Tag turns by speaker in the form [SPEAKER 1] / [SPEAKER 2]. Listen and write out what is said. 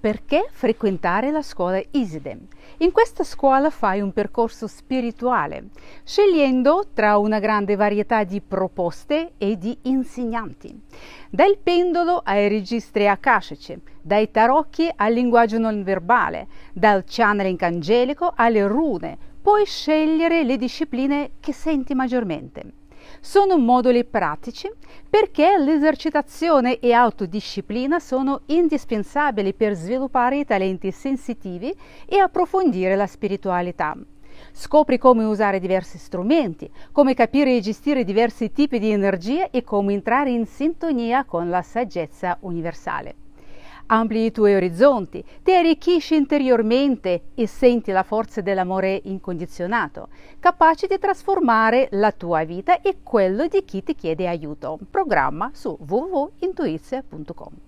[SPEAKER 1] Perché frequentare la scuola Isidem? In questa scuola fai un percorso spirituale, scegliendo tra una grande varietà di proposte e di insegnanti. Dal pendolo ai registri akashici, dai tarocchi al linguaggio non verbale, dal channeling angelico alle rune, puoi scegliere le discipline che senti maggiormente. Sono moduli pratici perché l'esercitazione e autodisciplina sono indispensabili per sviluppare i talenti sensitivi e approfondire la spiritualità. Scopri come usare diversi strumenti, come capire e gestire diversi tipi di energia e come entrare in sintonia con la saggezza universale. Ampli i tuoi orizzonti, ti arricchisci interiormente e senti la forza dell'amore incondizionato, capace di trasformare la tua vita e quello di chi ti chiede aiuto. Programma su www.intuizia.com.